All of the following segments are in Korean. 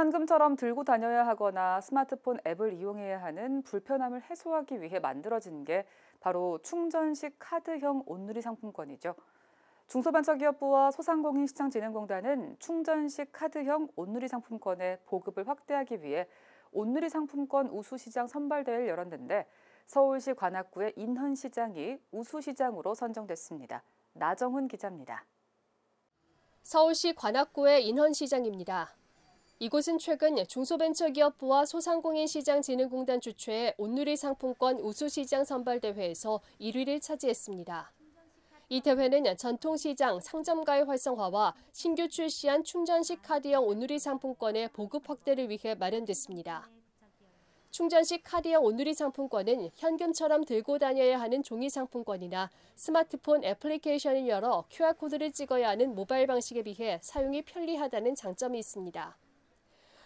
현금처럼 들고 다녀야 하거나 스마트폰 앱을 이용해야 하는 불편함을 해소하기 위해 만들어진 게 바로 충전식 카드형 온누리 상품권이죠. 중소벤처기업부와 소상공인시장진흥공단은 충전식 카드형 온누리 상품권의 보급을 확대하기 위해 온누리 상품권 우수시장 선발대회를 열었는데 서울시 관악구의 인헌시장이 우수시장으로 선정됐습니다. 나정훈 기자입니다. 서울시 관악구의 인헌시장입니다. 이곳은 최근 중소벤처기업부와 소상공인시장진흥공단 주최의 온누리 상품권 우수시장 선발대회에서 1위를 차지했습니다. 이 대회는 전통시장 상점가의 활성화와 신규 출시한 충전식 카드형 온누리 상품권의 보급 확대를 위해 마련됐습니다. 충전식 카드형 온누리 상품권은 현금처럼 들고 다녀야 하는 종이 상품권이나 스마트폰 애플리케이션을 열어 QR코드를 찍어야 하는 모바일 방식에 비해 사용이 편리하다는 장점이 있습니다.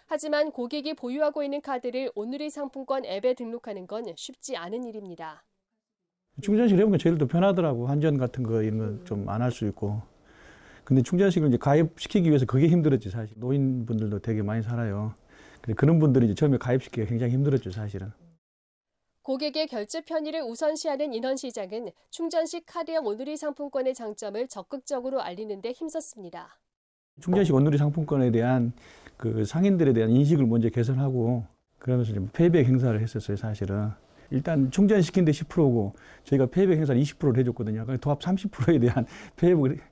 하지만 고객이 보유하고 있는 카드를 오늘의 상품권 앱에 등록하는 건 쉽지 않은 일입니다. 충전식을 해보니까 제일 더 편하더라고. 한전 같은 거 이런 건좀 안 할 수 있고. 근데 충전식을 이제 가입시키기 위해서 그게 힘들었지 사실. 노인분들도 되게 많이 살아요. 그런 분들이 이제 처음에 가입시키기가 굉장히 힘들었죠 사실은. 고객의 결제 편의를 우선시하는 인헌시장은 충전식 카드형 오누리 상품권의 장점을 적극적으로 알리는 데 힘썼습니다. 충전식 오누리 상품권에 대한 그 상인들에 대한 인식을 먼저 개선하고 그러면서 좀 페이백 행사를 했었어요, 사실은. 일단 충전시킨 데 10%고 저희가 페이백 행사를 20%를 해줬거든요. 그니까 도합 30%에 대한 페이백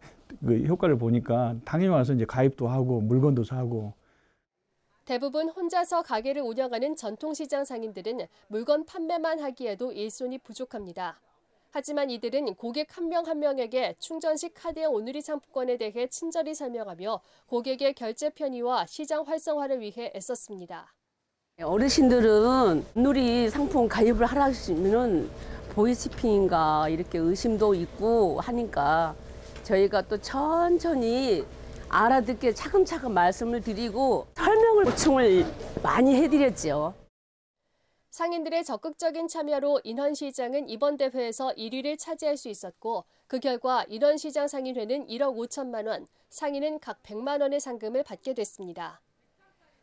그 효과를 보니까 당연히 와서 이제 가입도 하고 물건도 사고 대부분 혼자서 가게를 운영하는 전통시장 상인들은 물건 판매만 하기에도 일손이 부족합니다. 하지만 이들은 고객 한 명한 한 명에게 충전 식 카드의 오늘이 상품권에 대해 친절히 설명하며 고객의 결제 편의와 시장 활성화를 위해 애썼습니다. 네, 어르신들은 누리 상품 가입을 하시면은 보이스피인가 이렇게 의심도 있고 하니까 저희가 또 천천히 알아듣게 차근차근 말씀을 드리고 설명을 보충을 많이 해드렸죠. 상인들의 적극적인 참여로 인헌시장은 이번 대회에서 1위를 차지할 수 있었고 그 결과 인헌시장 상인회는 1억 5천만 원, 상인은 각 100만 원의 상금을 받게 됐습니다.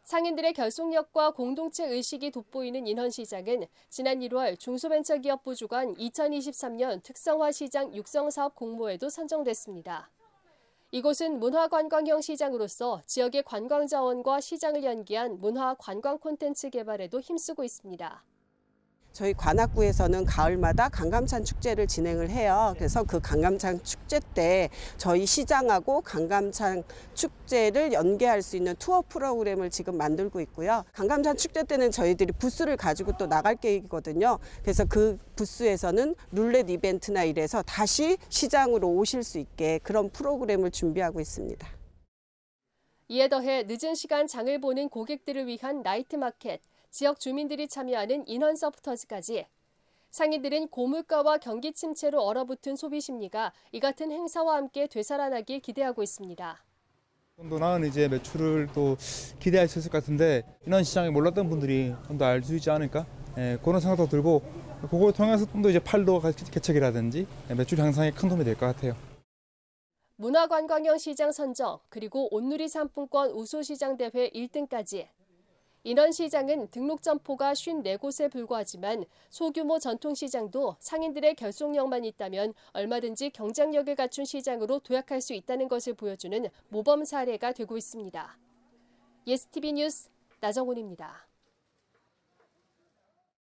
상인들의 결속력과 공동체 의식이 돋보이는 인헌시장은 지난 1월 중소벤처기업부 주관 2023년 특성화시장 육성사업 공모에도 선정됐습니다. 이곳은 문화관광형 시장으로서 지역의 관광 자원과 시장을 연계한 문화관광 콘텐츠 개발에도 힘쓰고 있습니다. 저희 관악구에서는 가을마다 강감찬 축제를 진행을 해요. 그래서 그 강감찬 축제 때 저희 시장하고 강감찬 축제를 연계할 수 있는 투어 프로그램을 지금 만들고 있고요. 강감찬 축제 때는 저희들이 부스를 가지고 또 나갈 계획이거든요. 그래서 그 부스에서는 룰렛 이벤트나 이래서 다시 시장으로 오실 수 있게 그런 프로그램을 준비하고 있습니다. 이에 더해 늦은 시간 장을 보는 고객들을 위한 나이트 마켓, 지역 주민들이 참여하는 인원 서포터즈까지 상인들은 고물가와 경기 침체로 얼어붙은 소비 심리가 이 같은 행사와 함께 되살아나길 기대하고 있습니다. 좀 더 나은 이제 매출을 또 기대할 수 있을 것 같은데 인원 시장에 몰랐던 분들이 좀 더 알 수 있지 않을까 예, 그런 생각도 들고 그걸 통해서 좀 더 이제 팔도 개척이라든지 예, 매출 향상에 큰 도움이 될 것 같아요. 문화관광형 시장 선정 그리고 온누리 상품권 우수시장 대회 1등까지 인원시장은 등록 점포가 54곳에 불과하지만 소규모 전통시장도 상인들의 결속력만 있다면 얼마든지 경쟁력을 갖춘 시장으로 도약할 수 있다는 것을 보여주는 모범 사례가 되고 있습니다. 예스티비 뉴스 나정훈입니다.